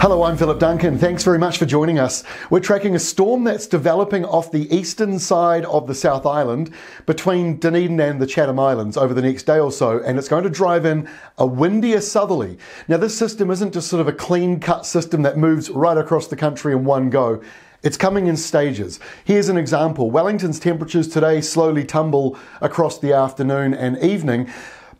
Hello, I'm Philip Duncan. Thanks very much for joining us. We're tracking a storm that's developing off the eastern side of the South Island between Dunedin and the Chatham Islands over the next day or so, and it's going to drive in a windier southerly. Now, this system isn't just sort of a clean cut system that moves right across the country in one go. It's coming in stages. Here's an example. Wellington's temperatures today slowly tumble across the afternoon and evening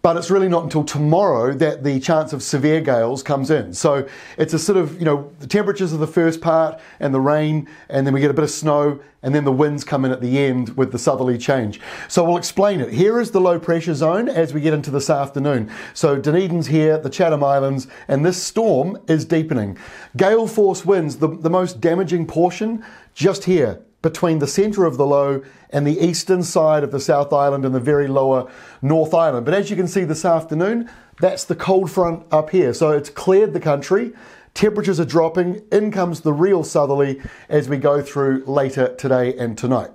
but it's really not until tomorrow that the chance of severe gales comes in. So it's a sort of, you know, the temperatures are the first part and the rain, and then we get a bit of snow, and then the winds come in at the end with the southerly change. So we'll explain it. Here is the low pressure zone as we get into this afternoon. So Dunedin's here, the Chatham Islands, and this storm is deepening. Gale force winds, the, the most damaging portion, just here, between the centre of the low and the eastern side of the South Island and the very lower North Island. But as you can see this afternoon, that's the cold front up here. So it's cleared the country. Temperatures are dropping. In comes the real southerly as we go through later today and tonight.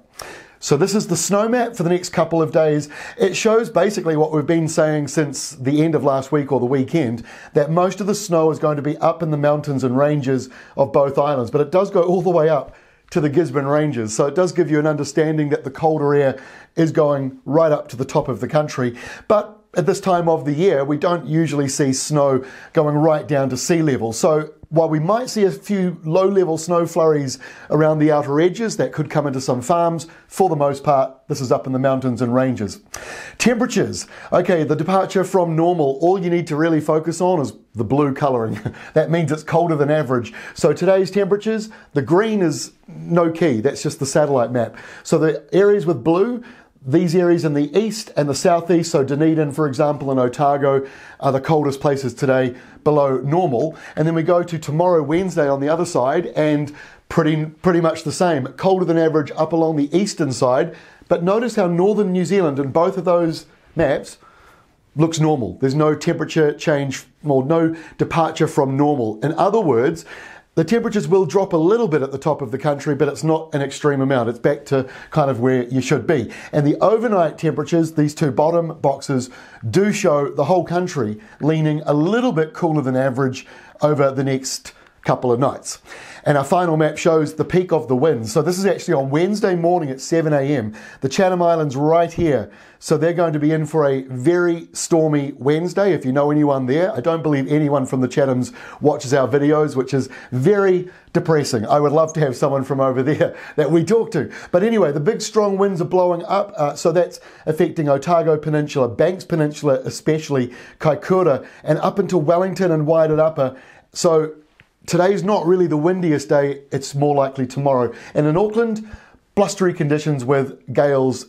So this is the snow map for the next couple of days. It shows basically what we've been saying since the end of last week or the weekend, that most of the snow is going to be up in the mountains and ranges of both islands, but it does go all the way up to the Gisborne Ranges. So it does give you an understanding that the colder air is going right up to the top of the country. But at this time of the year, we don't usually see snow going right down to sea level. So while we might see a few low level snow flurries around the outer edges that could come into some farms, for the most part, this is up in the mountains and ranges. Temperatures. Okay, the departure from normal. All you need to really focus on is the blue colouring. that means it's colder than average. So today's temperatures, the green is no key. That's just the satellite map. So the areas with blue, these areas in the east and the southeast, so Dunedin, for example, and Otago, are the coldest places today below normal. And then we go to tomorrow, Wednesday, on the other side, and pretty, pretty much the same. Colder than average up along the eastern side. But notice how northern New Zealand in both of those maps looks normal. There's no temperature change or no departure from normal. In other words, the temperatures will drop a little bit at the top of the country, but it's not an extreme amount. It's back to kind of where you should be. And the overnight temperatures, these two bottom boxes, do show the whole country leaning a little bit cooler than average over the next couple of nights. And our final map shows the peak of the winds. So this is actually on Wednesday morning at 7 a.m. The Chatham Islands right here. So they're going to be in for a very stormy Wednesday. If you know anyone there, I don't believe anyone from the Chathams watches our videos, which is very depressing. I would love to have someone from over there that we talk to. But anyway, the big strong winds are blowing up. Uh, so that's affecting Otago Peninsula, Banks Peninsula, especially Kaikoura and up into Wellington and Wairarapa. So today's not really the windiest day, it's more likely tomorrow. And in Auckland, blustery conditions with gales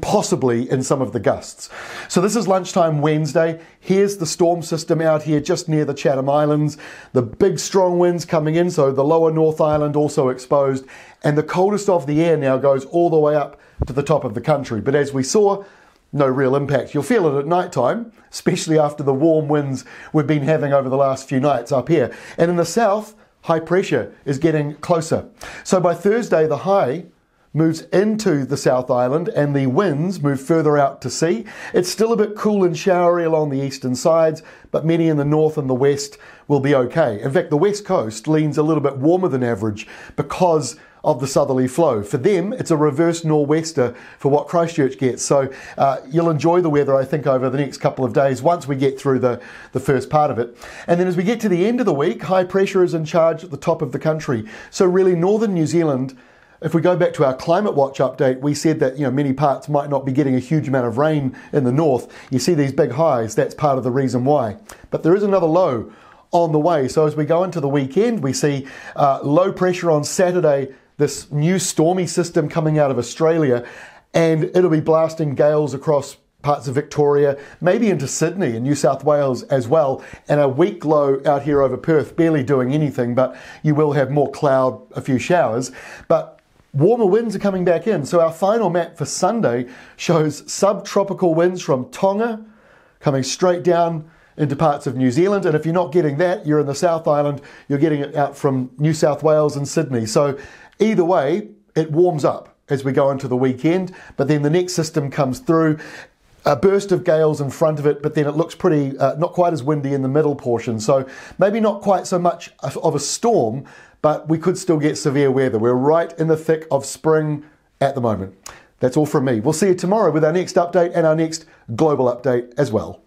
possibly in some of the gusts. So this is lunchtime Wednesday. Here's the storm system out here just near the Chatham Islands. The big strong winds coming in, so the lower North Island also exposed. And the coldest of the air now goes all the way up to the top of the country. But as we saw, no real impact. You'll feel it at night time, especially after the warm winds we've been having over the last few nights up here. And in the south, high pressure is getting closer. So by Thursday, the high moves into the South Island and the winds move further out to sea. It's still a bit cool and showery along the eastern sides, but many in the north and the west will be okay. In fact, the west coast leans a little bit warmer than average because of the southerly flow. For them, it's a reverse nor'wester for what Christchurch gets. So uh, you'll enjoy the weather, I think, over the next couple of days once we get through the, the first part of it. And then as we get to the end of the week, high pressure is in charge at the top of the country. So really, northern New Zealand. If we go back to our climate watch update, we said that you know many parts might not be getting a huge amount of rain in the north. You see these big highs, that's part of the reason why. But there is another low on the way. So as we go into the weekend, we see uh, low pressure on Saturday this new stormy system coming out of Australia, and it'll be blasting gales across parts of Victoria, maybe into Sydney and New South Wales as well, and a weak low out here over Perth, barely doing anything, but you will have more cloud, a few showers. But warmer winds are coming back in. So our final map for Sunday shows subtropical winds from Tonga coming straight down into parts of New Zealand. And if you're not getting that, you're in the South Island, you're getting it out from New South Wales and Sydney. So Either way, it warms up as we go into the weekend, but then the next system comes through. A burst of gales in front of it, but then it looks pretty, uh, not quite as windy in the middle portion. So maybe not quite so much of a storm, but we could still get severe weather. We're right in the thick of spring at the moment. That's all from me. We'll see you tomorrow with our next update and our next global update as well.